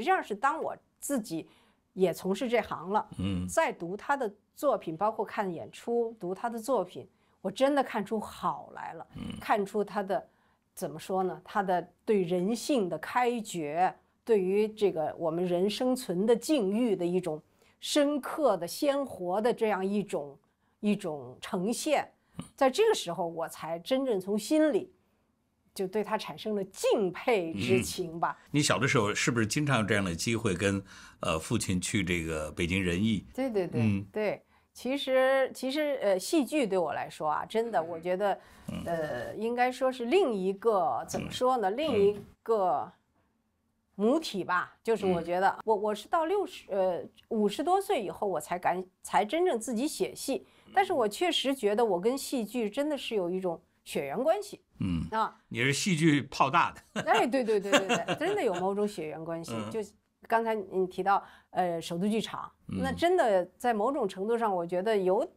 实际上是当我自己也从事这行了，嗯，在读他的作品，包括看演出、读他的作品，我真的看出好来了，看出他的怎么说呢？他的对人性的开掘，对于这个我们人生存的境遇的一种深刻的、鲜活的这样一种一种呈现，在这个时候，我才真正从心里。就对他产生了敬佩之情吧。你小的时候是不是经常有这样的机会跟，呃，父亲去这个北京人艺？对对对对。其实其实呃，戏剧对我来说啊，真的，我觉得呃，应该说是另一个怎么说呢？另一个母体吧。就是我觉得我我是到六十呃五十多岁以后，我才敢才真正自己写戏。但是我确实觉得我跟戏剧真的是有一种。血缘关系，嗯啊，你是戏剧泡大的，哎，对对对对对，真的有某种血缘关系。就刚才你提到，呃，首都剧场，那真的在某种程度上，我觉得有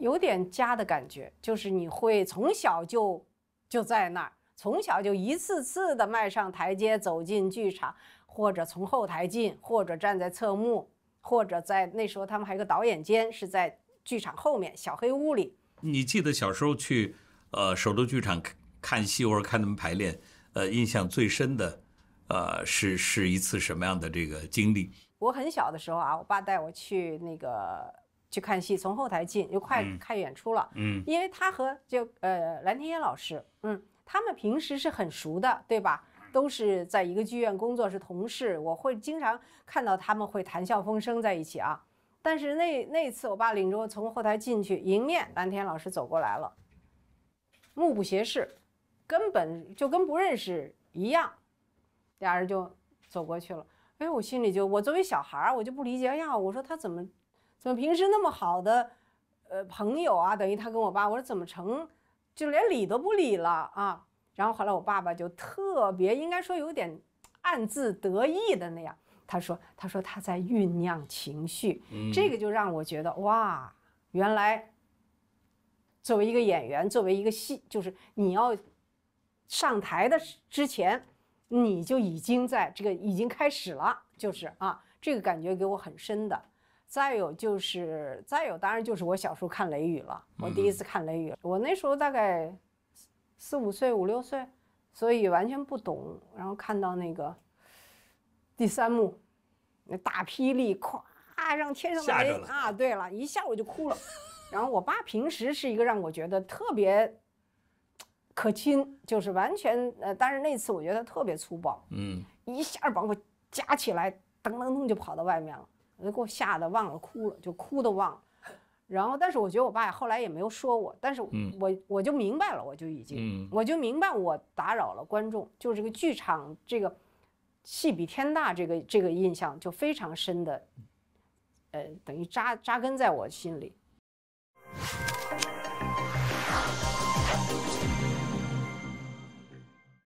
有点家的感觉，就是你会从小就就在那儿，从小就一次次的迈上台阶走进剧场，或者从后台进，或者站在侧幕，或者在那时候他们还有个导演间，是在剧场后面小黑屋里。你记得小时候去，呃，首都剧场看戏，或者看他们排练，呃，印象最深的，呃，是是一次什么样的这个经历？我很小的时候啊，我爸带我去那个去看戏，从后台进，就快看演出了。嗯，因为他和就呃蓝天野老师，嗯，他们平时是很熟的，对吧？都是在一个剧院工作，是同事，我会经常看到他们会谈笑风生在一起啊。但是那那次，我爸领着我从后台进去，迎面蓝天老师走过来了，目不斜视，根本就跟不认识一样，俩人就走过去了。哎，我心里就，我作为小孩儿，我就不理解。哎呀，我说他怎么，怎么平时那么好的呃朋友啊，等于他跟我爸，我说怎么成，就连理都不理了啊？然后后来我爸爸就特别，应该说有点暗自得意的那样。他说：“他说他在酝酿情绪，这个就让我觉得哇，原来作为一个演员，作为一个戏，就是你要上台的之前，你就已经在这个已经开始了，就是啊，这个感觉给我很深的。再有就是，再有当然就是我小时候看《雷雨》了，我第一次看《雷雨》，我那时候大概四五岁、五六岁，所以完全不懂，然后看到那个。”第三幕，那大霹雳咵，让天上的人啊！对了，一下我就哭了。然后我爸平时是一个让我觉得特别可亲，就是完全呃，但是那次我觉得特别粗暴。嗯。一下把我夹起来，噔噔噔就跑到外面了，给我吓得忘了哭了，就哭都忘了。然后，但是我觉得我爸后来也没有说我，但是我我就明白了，我就已经，我就明白我打扰了观众，就是这个剧场这个。戏比天大，这个这个印象就非常深的，呃，等于扎扎根在我心里。